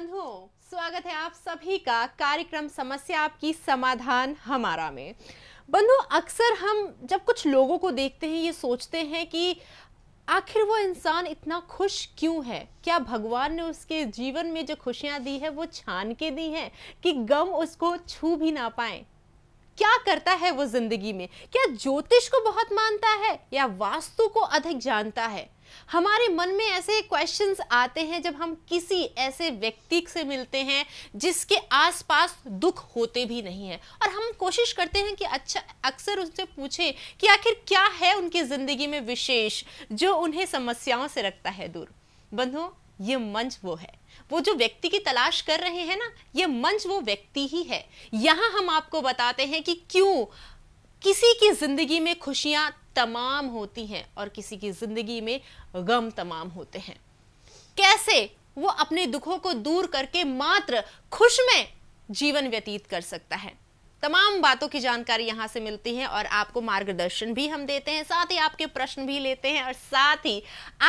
Everyone स्वागत है आप सभी का कार्यक्रम समस्या आपकी समाधान हमारा में बंधु अक्सर हम जब कुछ लोगों को देखते हैं ये सोचते हैं कि आखिर वो इंसान इतना खुश क्यों है क्या भगवान ने उसके जीवन में जो खुशियाँ दी है वो छान के दी हैं कि गम उसको छू भी ना पाए क्या करता है वो जिंदगी में क्या ज्योतिष को बहुत मानता है या वास्तु को अधिक जानता है हमारे मन में ऐसे क्वेश्चंस आते हैं जब हम किसी ऐसे व्यक्ति से मिलते हैं जिसके आसपास दुख होते भी नहीं है और हम कोशिश करते हैं कि अच्छा अक्सर उनसे पूछे कि आखिर क्या है उनकी ज़िंदगी में विशेष जो उन्हें समस्याओं से रखता है दूर बंधुओं ये मंच वो है वो जो व्यक्ति की तलाश कर रहे हैं ना ये मंच वो व्यक्ति ही है यहाँ हम आपको बताते हैं कि क्यों किसी की जिंदगी में खुशियाँ तमाम होती हैं और किसी की जिंदगी में गम तमाम होते हैं कैसे वो अपने दुखों को दूर करके मात्र खुश में जीवन व्यतीत कर सकता है तमाम बातों की जानकारी यहाँ से मिलती है और आपको मार्गदर्शन भी हम देते हैं साथ ही आपके प्रश्न भी लेते हैं और साथ ही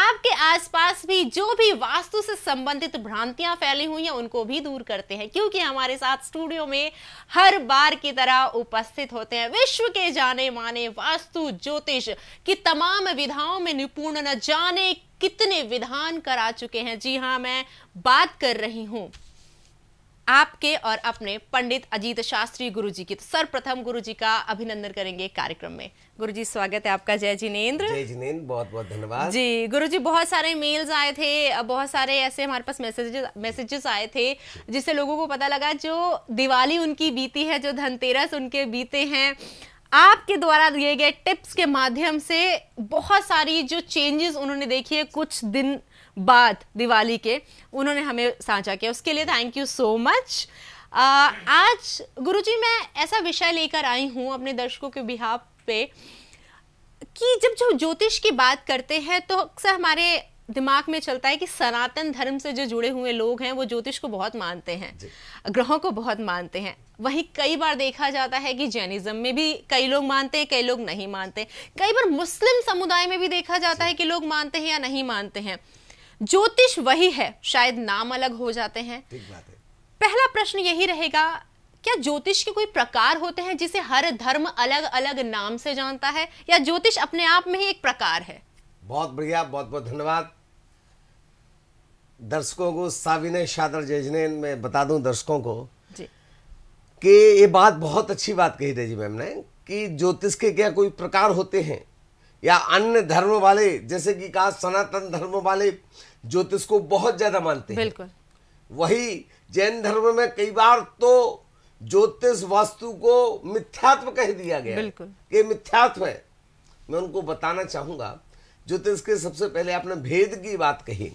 आपके आसपास भी जो भी वास्तु से संबंधित भ्रांतियां फैली हुई हैं उनको भी दूर करते हैं क्योंकि हमारे साथ स्टूडियो में हर बार की तरह उपस्थित होते हैं विश्व के जाने माने वास्तु ज्योतिष की तमाम विधाओं में निपुण न जाने कितने विधान करा चुके हैं जी हाँ मैं बात कर रही हूँ आपके और अपने पंडित अजीत शास्त्री गुरु जी की तो सर्वप्रथम जी का अभिनंदन करेंगे कार्यक्रम में जी स्वागत है आपका जय जिनेन्द्र जय जिनेन्द्र बहुत बहुत धन्यवाद जी जी बहुत सारे मेल्स आए थे बहुत सारे ऐसे हमारे पास मैसेजेस मैसेजेस आए थे जिससे लोगों को पता लगा जो दिवाली उनकी बीती है जो धनतेरस उनके बीते हैं आपके द्वारा दिए गए टिप्स के माध्यम से बहुत सारी जो चेंजेस उन्होंने देखी है कुछ दिन बाद दिवाली के उन्होंने हमें साझा किया उसके लिए थैंक यू सो मच आज गुरुजी मैं ऐसा विषय लेकर आई हूँ अपने दर्शकों के बिहाब पे कि जब जो ज्योतिष की बात करते हैं तो अक्सर हमारे दिमाग में चलता है कि सनातन धर्म से जो जुड़े हुए लोग हैं वो ज्योतिष को बहुत मानते हैं ग्रहों को बहुत मानते हैं वहीं कई बार देखा जाता है कि जैनिज्म में भी कई लोग मानते हैं कई लोग नहीं मानते कई बार मुस्लिम समुदाय में भी देखा जाता है कि लोग मानते हैं या नहीं मानते हैं ज्योतिष वही है शायद नाम अलग हो जाते हैं ठीक बात है पहला प्रश्न यही रहेगा क्या ज्योतिष के कोई प्रकार होते हैं जिसे हर धर्म अलग अलग नाम से जानता है या ज्योतिष अपने आप में ही एक प्रकार है बहुत बढ़िया बहुत बहुत धन्यवाद दर्शकों को साविनय शादर जजने में बता दूं दर्शकों को जी कि ये बात बहुत अच्छी बात कही जी मैम ने कि ज्योतिष के क्या कोई प्रकार होते हैं या अन्य धर्म वाले जैसे कि कहा सनातन धर्म वाले ज्योतिष को बहुत ज्यादा मानते हैं वही जैन धर्म में कई बार तो ज्योतिष वास्तु को मिथ्यात्व कह दिया गया ये मिथ्यात्व है मैं उनको बताना चाहूंगा ज्योतिष के सबसे पहले आपने भेद की बात कही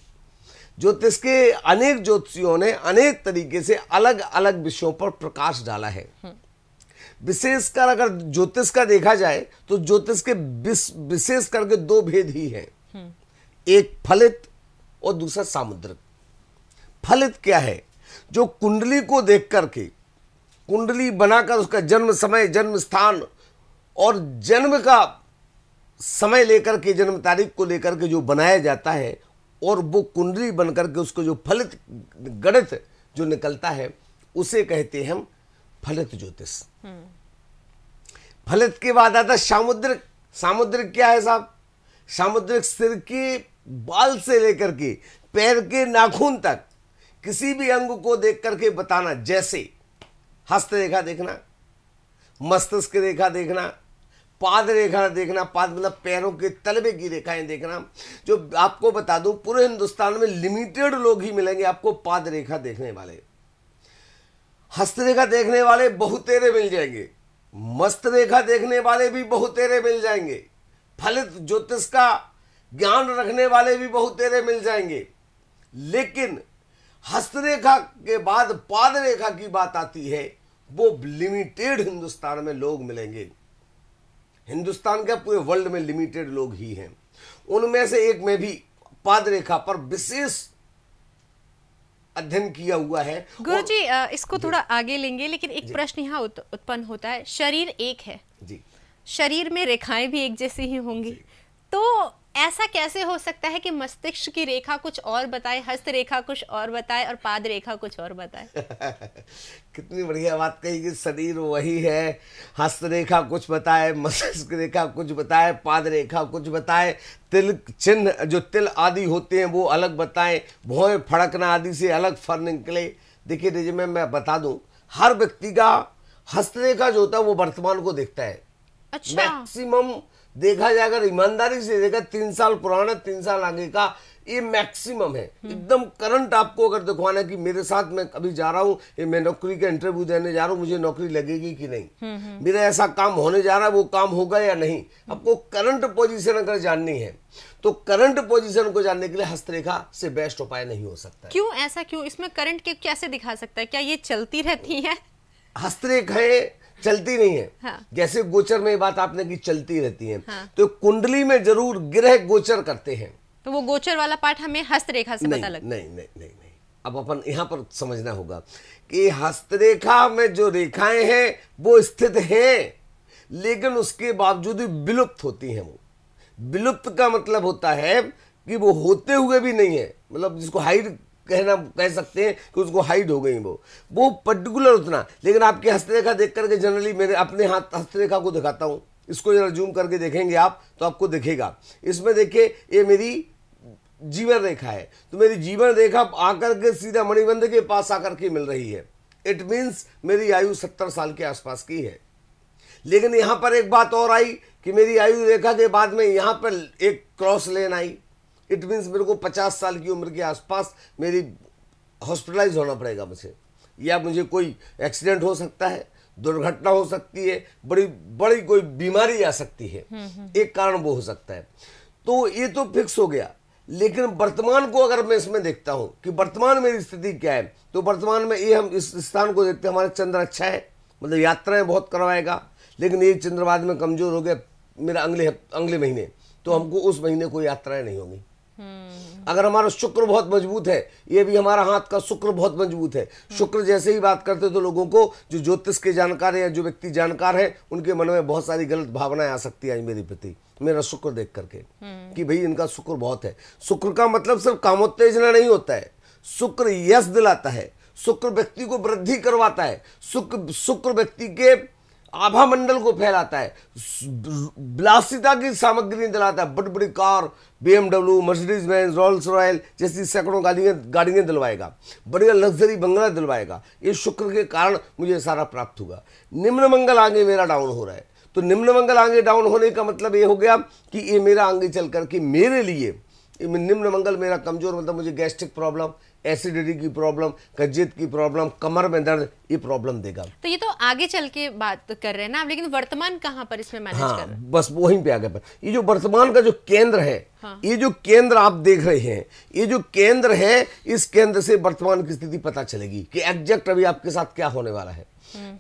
ज्योतिष के अनेक ज्योतिषियों ने अनेक तरीके से अलग अलग विषयों पर प्रकाश डाला है हम्म। विशेषकर अगर ज्योतिष का देखा जाए तो ज्योतिष के विशेष करके दो भेद ही हैं हम्म। एक फलित और दूसरा सामुद्रिक फलित क्या है जो कुंडली को देख करके कुंडली बनाकर उसका जन्म समय जन्म स्थान और जन्म का समय लेकर के जन्म तारीख को लेकर के जो बनाया जाता है और वो कुंडली बनकर के उसको जो फलित गणित जो निकलता है उसे कहते हैं हम फलित ज्योतिष हम्म। फलित के बाद आता सामुद्रिक सामुद्रिक क्या है साहब सामुद्रिक सिर की बाल से लेकर के पैर के नाखून तक किसी भी अंग को देख करके बताना जैसे हस्त रेखा देखना मस्तिष्क रेखा देखना पाद रेखा देखना पाद मतलब पैरों के तलबे की रेखाएं देखना जो आपको बता दूं पूरे हिंदुस्तान में लिमिटेड लोग ही मिलेंगे आपको पाद रेखा देखने वाले हस्तरेखा देखने वाले बहुतेरे मिल जाएंगे मस्त रेखा देखने वाले भी बहुतेरे मिल जाएंगे फलित ज्योतिष का ज्ञान रखने वाले भी बहुत तेरे मिल जाएंगे लेकिन हस्तरेखा के बाद पाद रेखा की बात आती है वो लिमिटेड हिंदुस्तान में लोग मिलेंगे हिंदुस्तान के पूरे वर्ल्ड में लिमिटेड लोग ही हैं उनमें से एक में भी पाद रेखा पर विशेष अध्ययन किया हुआ है गुरु जी इसको थोड़ा आगे लेंगे लेकिन एक प्रश्न यहाँ उत, उत्पन्न होता है शरीर एक है जी शरीर में रेखाएं भी एक जैसी ही होंगी तो ऐसा कैसे हो सकता है कि मस्तिष्क की रेखा कुछ और बताए हस्त रेखा कुछ और बताए और पाद रेखा कुछ और बताए कितनी बढ़िया बात कही कि शरीर वही है हस्त रेखा कुछ बताए मस्तिष्क रेखा कुछ बताए पाद रेखा कुछ बताए तिल चिन्ह जो तिल आदि होते हैं वो अलग बताएं भौएं फड़कना आदि से अलग फर निकले देखिए में मैं बता दूं हर व्यक्ति का हस्तरेखा जो होता है वो वर्तमान को देखता है अच्छा। मैक्सिमम देखा जाए अगर तो ईमानदारी से देखा तीन साल पुराना तीन साल आगे का ये मैक्सिमम है हम्म। एकदम करंट आपको अगर दिखवाना है कि मेरे साथ मैं अभी जा रहा हूँ ये मैं नौकरी का इंटरव्यू देने जा रहा हूँ मुझे नौकरी लगेगी कि नहीं हम्म, हम्म। मेरा ऐसा काम होने जा रहा है वो काम होगा या नहीं आपको करंट पोजीशन अगर जाननी है तो करंट पोजीशन को जानने के लिए हस्तरेखा से बेस्ट उपाय नहीं हो सकता क्यों ऐसा क्यों इसमें करंट के कैसे दिखा सकता है क्या ये चलती रहती है हस्तरेखाएं चलती नहीं है हाँ। जैसे गोचर में बात आपने की चलती रहती है हाँ। तो कुंडली में जरूर ग्रह गोचर करते हैं तो वो गोचर वाला पाठ हमें हस्तरेखा से नहीं, पता लगता नहीं नहीं नहीं नहीं अब अपन यहाँ पर समझना होगा कि हस्तरेखा में जो रेखाएं हैं वो स्थित हैं लेकिन उसके बावजूद भी विलुप्त होती हैं वो विलुप्त का मतलब होता है कि वो होते हुए भी नहीं है मतलब जिसको हाइड कहना कह सकते हैं कि उसको हाइड हो गई वो वो पर्टिकुलर उतना लेकिन आपकी हस्तरेखा देख करके जनरली मेरे अपने हाथ हस्तरेखा को दिखाता हूँ इसको जरा जूम करके देखेंगे आप तो आपको दिखेगा इसमें देखिए ये मेरी जीवन रेखा है तो मेरी जीवन रेखा आकर के सीधा मणिबंध के पास आकर के मिल रही है इट मीन्स मेरी आयु सत्तर साल के आसपास की है लेकिन यहाँ पर एक बात और आई कि मेरी आयु रेखा के बाद में यहाँ पर एक क्रॉस लेन आई इट मीन्स मेरे को पचास साल की उम्र के आसपास मेरी हॉस्पिटलाइज होना पड़ेगा मुझे या मुझे कोई एक्सीडेंट हो सकता है दुर्घटना हो सकती है बड़ी बड़ी कोई बीमारी आ सकती है हम्म, हम्म। एक कारण वो हो सकता है तो ये तो फिक्स हो गया लेकिन वर्तमान को अगर मैं इसमें देखता हूँ कि वर्तमान मेरी स्थिति क्या है तो वर्तमान में ये हम इस स्थान को देखते हैं हमारा चंद्र अच्छा है मतलब यात्राएं बहुत करवाएगा लेकिन ये चंद्रवाद में कमजोर हो गया मेरा अगले अगले महीने तो हमको उस महीने कोई यात्राएं नहीं होंगी हम्म। अगर हमारा शुक्र बहुत मजबूत है ये भी हमारा हाथ का शुक्र बहुत मजबूत है हम्म। शुक्र जैसे ही बात करते तो लोगों को जो ज्योतिष के जानकार या जो व्यक्ति जानकार है उनके मन में बहुत सारी गलत भावनाएं आ सकती है मेरे प्रति मेरा शुक्र देख करके हम्म। कि भाई इनका शुक्र बहुत है शुक्र का मतलब सिर्फ कामोत्तेजना नहीं होता है शुक्र यश दिलाता है शुक्र व्यक्ति को वृद्धि करवाता है शुक्र शुक्र व्यक्ति के आभा मंडल को फैलाता है विलासिता की सामग्री दिलाता है बड़ी बड़ी car BMW Mercedes Benz Rolls Royce जैसी सैकड़ों गाड़ियाँ गाड़ियाँ दिलवाएगा बढ़िया लग्जरी बंगला दिलवाएगा ये शुक्र के कारण मुझे सारा प्राप्त होगा निम्न मंगल आगे मेरा डाउन हो रहा है तो निम्न मंगल आगे डाउन होने का मतलब ये हो गया कि ये मेरा आगे चल करके मेरे लिए निम्न मंगल मेरा कमज़ोर मतलब मुझे गैस्ट्रिक प्रॉब्लम एसिडिटी की प्रॉब्लम कज्जित की प्रॉब्लम कमर में दर्द ये प्रॉब्लम देगा तो ये तो आगे चल के बात कर रहे हैं ना आप लेकिन वर्तमान कहाँ पर इसमें मैनेज हाँ, कर बस वहीं पे आगे पर ये जो वर्तमान का जो केंद्र है हाँ। ये जो केंद्र आप देख रहे हैं ये जो केंद्र है इस केंद्र से वर्तमान की स्थिति पता चलेगी कि एग्जैक्ट अभी आपके साथ क्या होने वाला है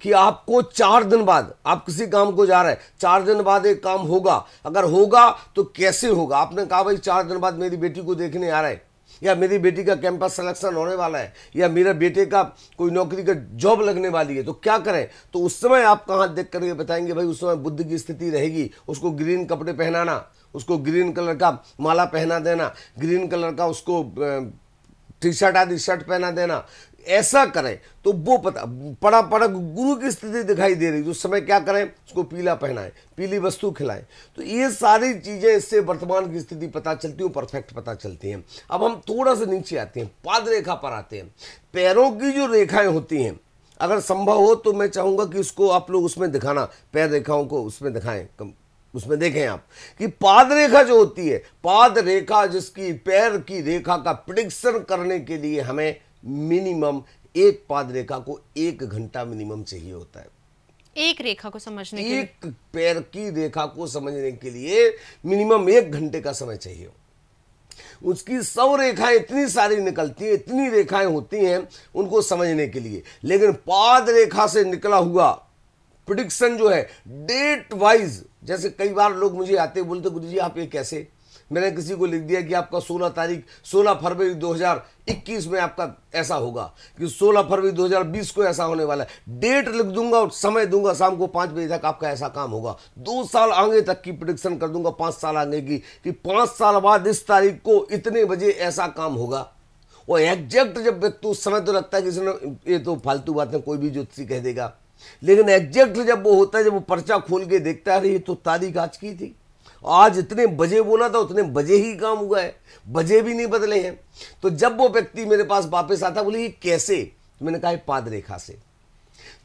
कि आपको चार दिन बाद आप किसी काम को जा रहे हैं चार दिन बाद एक काम होगा अगर होगा तो कैसे होगा आपने कहा भाई चार दिन बाद मेरी बेटी को देखने आ रहा है या मेरी बेटी का कैंपस सिलेक्शन होने वाला है या मेरे बेटे का कोई नौकरी का जॉब लगने वाली है तो क्या करें तो उस समय आप कहाँ देख करके बताएंगे भाई उस समय बुद्ध की स्थिति रहेगी उसको ग्रीन कपड़े पहनाना उसको ग्रीन कलर का माला पहना देना ग्रीन कलर का उसको टी शर्ट आदि शर्ट पहना देना ऐसा करें तो वो पता पड़ा पड़ा गुरु की स्थिति दिखाई दे रही जो तो समय क्या करें उसको पीला पहनाएं पीली वस्तु खिलाएं तो ये सारी चीज़ें इससे वर्तमान की स्थिति पता चलती है परफेक्ट पता चलती हैं अब हम थोड़ा सा नीचे आते हैं पाद रेखा पर आते हैं पैरों की जो रेखाएं होती हैं अगर संभव हो तो मैं चाहूँगा कि उसको आप लोग उसमें दिखाना पैर रेखाओं को उसमें दिखाएं कम उसमें देखें आप कि पाद रेखा जो होती है पाद रेखा जिसकी पैर की रेखा का प्रिडिक्शन करने के लिए हमें मिनिमम एक पाद रेखा को एक घंटा मिनिमम चाहिए होता है एक रेखा को समझने एक के लिए एक पैर की रेखा को समझने के लिए मिनिमम एक घंटे का समय चाहिए उसकी सौ रेखाएं इतनी सारी निकलती हैं इतनी रेखाएं होती हैं उनको समझने के लिए लेकिन पाद रेखा से निकला हुआ प्रिडिक्शन जो है डेट वाइज जैसे कई बार लोग मुझे आते बोलते गुरु जी आप ये कैसे मैंने किसी को लिख दिया कि आपका 16 तारीख 16 फरवरी 2021 में आपका ऐसा होगा कि 16 फरवरी 2020 को ऐसा होने वाला है डेट लिख दूंगा और समय दूंगा शाम को पाँच बजे तक आपका ऐसा काम होगा दो साल आगे तक की प्रडिक्शन कर दूंगा पाँच साल आगे की कि पाँच साल बाद इस तारीख को इतने बजे ऐसा काम होगा और एग्जैक्ट जब व्यक्ति उस समय तो लगता है कि इसने ये तो फालतू बात है कोई भी ज्योतिषी कह देगा लेकिन एग्जैक्ट जब वो होता है जब वो पर्चा खोल के देखता है अरे ये तो तारीख आज की थी आज इतने बजे बोला था उतने बजे ही काम हुआ है बजे भी नहीं बदले हैं तो जब वो व्यक्ति मेरे पास वापस आता बोले ये कैसे तो मैंने कहा पाद रेखा से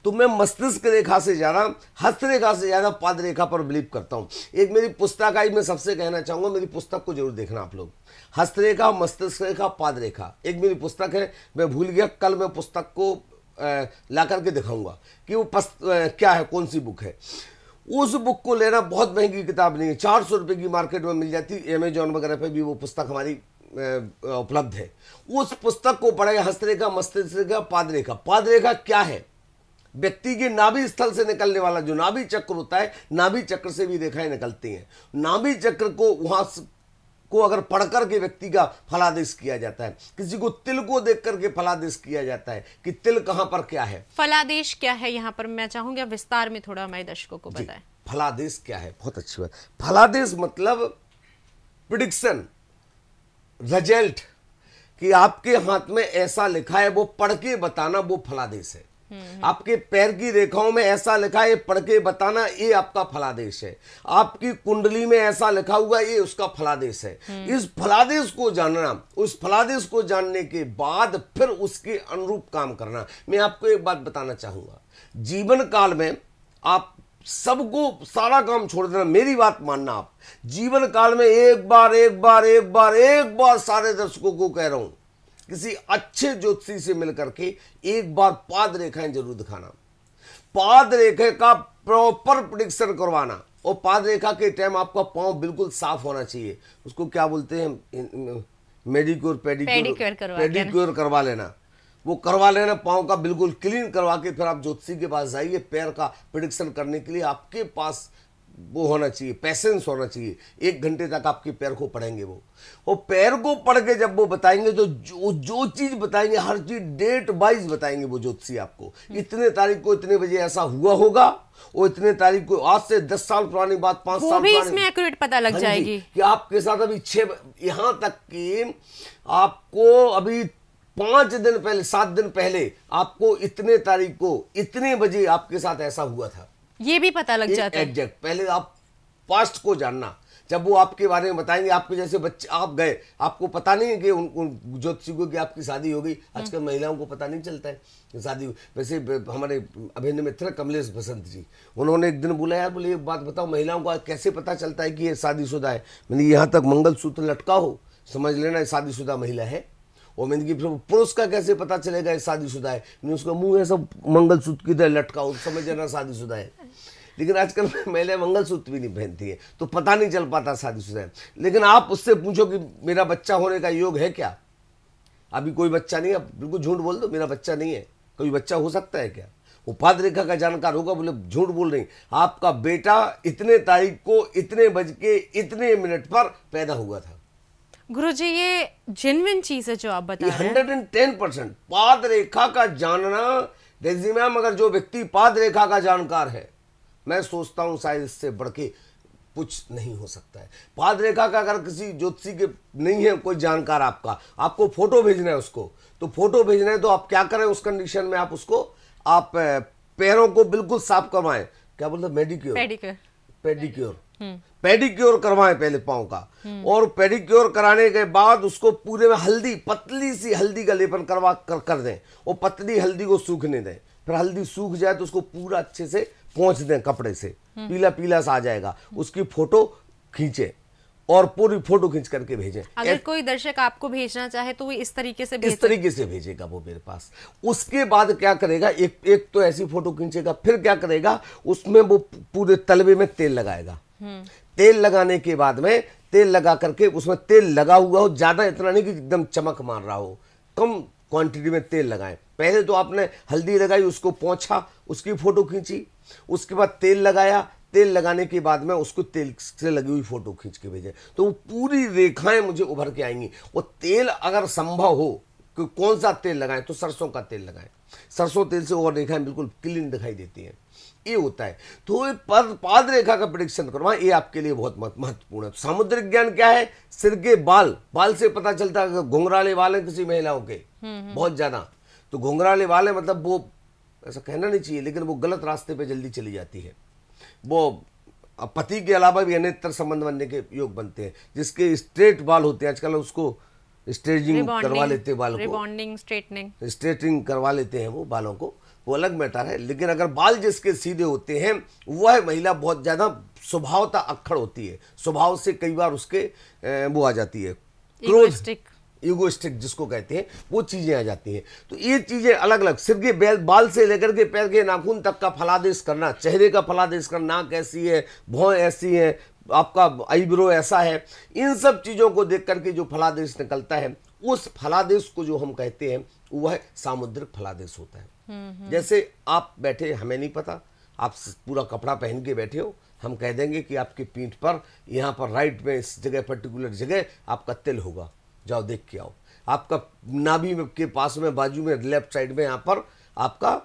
तो मैं मस्तिष्क रेखा से ज़्यादा हस्त रेखा से ज़्यादा पाद रेखा पर बिलीव करता हूं एक मेरी पुस्तक आई मैं सबसे कहना चाहूंगा मेरी पुस्तक को जरूर देखना आप लोग हस्त रेखा मस्तिष्क रेखा पाद रेखा एक मेरी पुस्तक है मैं भूल गया कल मैं पुस्तक को ला करके दिखाऊंगा कि वो पस्त, क्या है कौन सी बुक है उस बुक को लेना बहुत महंगी किताब नहीं है चार सौ रुपये की मार्केट में मिल जाती है अमेजोन वगैरह पे भी वो पुस्तक हमारी उपलब्ध है उस पुस्तक को पढ़ेगा हस्तरेखा मस्तिष्क पादरेखा पादरेखा क्या है व्यक्ति के नाभि स्थल से निकलने वाला जो नाभि चक्र होता है नाभि चक्र से भी रेखाएं निकलती हैं नाभि चक्र को वहां को अगर पढ़ करके व्यक्ति का फलादेश किया जाता है किसी को तिल को देख करके फलादेश किया जाता है कि तिल कहाँ पर क्या है फलादेश क्या है यहाँ पर मैं चाहूंगी विस्तार में थोड़ा हमारे दर्शकों को बताए फलादेश क्या है बहुत अच्छी बात फलादेश मतलब प्रिडिक्शन रिजल्ट कि आपके हाथ में ऐसा लिखा है वो पढ़ के बताना वो फलादेश है आपके पैर की रेखाओं में ऐसा लिखा है पढ़ के बताना ये आपका फलादेश है आपकी कुंडली में ऐसा लिखा हुआ ये उसका फलादेश है हम्म। इस फलादेश को जानना उस फलादेश को जानने के बाद फिर उसके अनुरूप काम करना मैं आपको एक बात बताना चाहूंगा जीवन काल में आप सबको सारा काम छोड़ देना मेरी बात मानना आप जीवन काल में एक बार एक बार एक बार एक बार सारे दर्शकों को कह रहा हूं किसी अच्छे ज्योतिषी से मिलकर के एक बार पाद रेखाएं जरूर दिखाना पाद रेखा का प्रॉपर प्रिडिक्शन करवाना और पाद रेखा के टाइम आपका पाँव बिल्कुल साफ होना चाहिए उसको क्या बोलते हैं मेडिक्योर पेडिक्योर पेडिक्योर करवा लेना वो करवा लेना पाँव का बिल्कुल क्लीन करवा के फिर आप ज्योतिषी के पास जाइए पैर का प्रिडिक्शन करने के लिए आपके पास वो होना चाहिए पैसेंस होना चाहिए एक घंटे तक आपके पैर को पढ़ेंगे वो वो पैर को पढ़ के जब वो बताएंगे तो जो जो चीज़ बताएंगे हर चीज़ डेट वाइज बताएंगे वो ज्योतिषी आपको हम्म। इतने तारीख को इतने बजे ऐसा हुआ होगा और इतने तारीख को आज से दस साल पुरानी बात पांच साल भी इसमें एक्यूरेट पता लग हाँ जाएगी कि आपके साथ अभी छह यहां तक कि आपको अभी पांच दिन पहले सात दिन पहले आपको इतने तारीख को इतने बजे आपके साथ ऐसा हुआ था ये भी पता लग जाता है एग्जैक्ट पहले आप पास्ट को जानना जब वो आपके बारे में बताएंगे आपके जैसे बच्चे आप गए आपको पता नहीं है कि उन, ज्योतिषी को की आपकी शादी हो गई हम्म। आजकल महिलाओं को पता नहीं चलता है शादी वैसे हमारे अभिनय मित्र कमलेश बसंत जी उन्होंने एक दिन बोला यार बोले एक बात बताओ महिलाओं को कैसे पता चलता है कि ये शादीशुदा है मैंने यहाँ तक मंगलसूत्र लटका हो समझ लेना शादीशुदा महिला है ओमेंद की पुरुष का कैसे पता चलेगा ये शादीशुदा है उसका मुंह ऐसा मंगलसूत्र की तरह लटका उस समझ जाना शादीशुदा है लेकिन आजकल महिला मंगलसूत्र भी नहीं पहनती है तो पता नहीं चल पाता शादीशुदा है लेकिन आप उससे पूछो कि मेरा बच्चा होने का योग है क्या अभी कोई बच्चा नहीं है बिल्कुल झूठ बोल दो मेरा बच्चा नहीं है कोई बच्चा हो सकता है क्या वो का जानकार होगा बोले झूठ बोल रही आपका बेटा इतने तारीख को इतने बज के इतने मिनट पर पैदा हुआ था गुरु जी ये जिनविन चीज है जो आप बता रहे हैं हंड्रेड एंड टेन परसेंट पाद रेखा का जानना देखिए मैम अगर जो व्यक्ति पाद रेखा का जानकार है मैं सोचता हूँ शायद इससे बढ़ के कुछ नहीं हो सकता है पाद रेखा का अगर किसी ज्योतिषी के नहीं है कोई जानकार आपका आपको फोटो भेजना है उसको तो फोटो भेजना है तो आप क्या करें उस कंडीशन में आप उसको आप पैरों को बिल्कुल साफ करवाएं क्या बोलते हैं मेडिक्योर पेडिक्योर पेडिक्योर पेडिक्योर करवाएं पहले पाँव का हम्म। और पेडिक्योर कराने के बाद उसको पूरे में हल्दी पतली सी हल्दी का लेपन करवा कर, कर दें और पतली हल्दी को सूखने दें फिर हल्दी सूख जाए तो उसको पूरा अच्छे से पहुँच दें कपड़े से हम्म। पीला पीला सा आ जाएगा उसकी फोटो खींचे और पूरी फोटो खींच करके भेजें अगर कोई दर्शक आपको भेजना चाहे तो वो इस तरीके से इस तरीके से भेजेगा वो मेरे पास उसके बाद क्या करेगा एक एक तो ऐसी फोटो खींचेगा फिर क्या करेगा उसमें वो पूरे तलबे में तेल लगाएगा हम्म। तेल लगाने के बाद में तेल लगा करके उसमें तेल लगा हुआ हो ज़्यादा इतना नहीं कि एकदम चमक मार रहा हो कम क्वांटिटी में तेल लगाएं पहले तो आपने हल्दी लगाई उसको पहुँचा उसकी फ़ोटो खींची उसके बाद तेल लगाया तेल लगाने के बाद में उसको तेल से लगी हुई फ़ोटो खींच के भेजें तो वो पूरी रेखाएं मुझे उभर के आएंगी और तेल अगर संभव हो कि कौन सा तेल लगाएं तो सरसों का तेल लगाएं सरसों तेल से और रेखाएं बिल्कुल क्लीन दिखाई देती हैं ये होता है तो पद पाद रेखा का प्रिडिक्शन करवा हाँ, ये आपके लिए बहुत महत्वपूर्ण है तो सामुद्रिक ज्ञान क्या है सिर के बाल बाल से पता चलता है घुंघराले वाले किसी महिलाओं के हम्म, हम्म। बहुत ज्यादा तो घुंघराले वाले मतलब वो ऐसा कहना नहीं चाहिए लेकिन वो गलत रास्ते पे जल्दी चली जाती है वो पति के अलावा भी अन्यतर संबंध बनने के योग बनते हैं जिसके स्ट्रेट बाल होते हैं आजकल उसको स्ट्रेजिंग करवा लेते हैं बालों को स्ट्रेटनिंग करवा लेते हैं वो बालों को वो अलग मैटर है लेकिन अगर बाल जिसके सीधे होते हैं वह महिला बहुत ज़्यादा स्वभावता अक्खड़ होती है स्वभाव से कई बार उसके वो आ जाती है क्रोध ईगोस्टिक जिसको कहते हैं वो चीज़ें आ जाती हैं तो ये चीज़ें अलग अलग सिर के बाल से लेकर के पैर के नाखून तक का फलादेश करना चेहरे का फलादेश करना नाक ऐसी है भौं ऐसी है आपका आईब्रो ऐसा है इन सब चीज़ों को देख करके जो फलादेश निकलता है उस फलादेश को जो हम कहते हैं वह सामुद्रिक फलादेश होता है हम्म, हम्म। जैसे आप बैठे हमें नहीं पता आप पूरा कपड़ा पहन के बैठे हो हम कह देंगे कि आपकी पीठ पर यहाँ पर राइट में इस जगह पर्टिकुलर जगह आपका तिल होगा जाओ देख के आओ आपका नाभि के पास में बाजू में लेफ्ट साइड में यहाँ पर आपका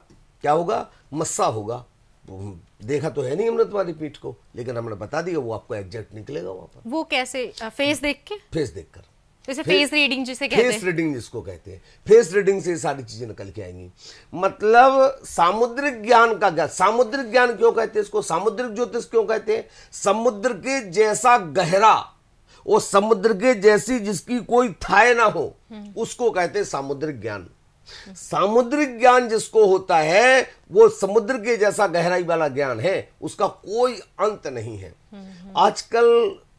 क्या होगा मस्सा होगा हम्म, देखा तो है नहीं हमने तुम्हारी पीठ को लेकिन हमने बता दिया वो आपको एग्जैक्ट निकलेगा वहाँ पर वो कैसे फेस देख के फेस देख कर फेस रीडिंग जिसको कहते हैं फेस रीडिंग से सारी चीजें निकल के आएंगी मतलब सामुद्रिक ज्ञान का ज्ञान सामुद्रिक ज्ञान क्यों कहते हैं इसको सामुद्रिक ज्योतिष क्यों कहते हैं समुद्र के जैसा गहरा वो समुद्र के जैसी जिसकी कोई थाए ना हो उसको कहते हैं सामुद्रिक ज्ञान सामुद्रिक ज्ञान जिसको होता है वो समुद्र के जैसा गहराई वाला ज्ञान है उसका कोई अंत नहीं है आजकल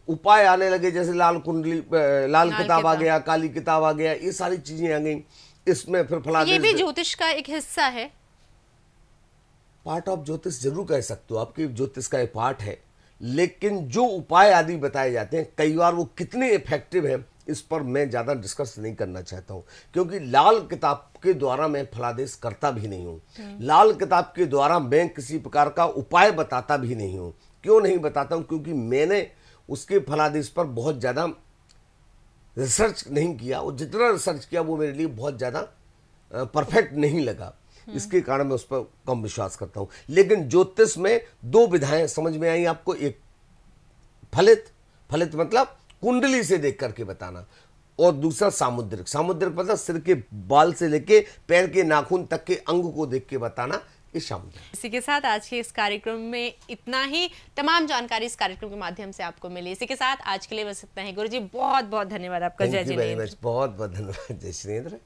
उपाय आने लगे जैसे लाल कुंडली लाल, किताब आ गया काली किताब आ गया ये सारी चीजें आ गई इसमें फिर फला ये भी ज्योतिष का एक हिस्सा है पार्ट ऑफ ज्योतिष जरूर कह सकते हो आपके ज्योतिष का एक पार्ट है लेकिन जो उपाय आदि बताए जाते हैं कई बार वो कितने इफेक्टिव हैं इस पर मैं ज़्यादा डिस्कस नहीं करना चाहता हूँ क्योंकि लाल किताब के द्वारा मैं फलादेश करता भी नहीं हूँ हम्म। लाल किताब के द्वारा मैं किसी प्रकार का उपाय बताता भी नहीं हूँ क्यों नहीं बताता हूँ क्योंकि मैंने उसके फलादेश पर बहुत ज़्यादा रिसर्च नहीं किया और जितना रिसर्च किया वो मेरे लिए बहुत ज़्यादा परफेक्ट नहीं लगा हम्म। इसके कारण मैं उस पर कम विश्वास करता हूँ लेकिन ज्योतिष में दो विधाएं समझ में आई आपको एक फलित फलित मतलब कुंडली से देख करके बताना और दूसरा सामुद्रिक सामुद्रिक मतलब सिर के बाल से लेके पैर के नाखून तक के अंग को देख के बताना इसी के साथ आज के इस कार्यक्रम में इतना ही तमाम जानकारी इस कार्यक्रम के माध्यम से आपको मिली इसी के साथ आज के लिए बस इतना ही गुरु जी बहुत बहुत धन्यवाद आपका जय जी बहुत बहुत धन्यवाद जय जिनेन्द्र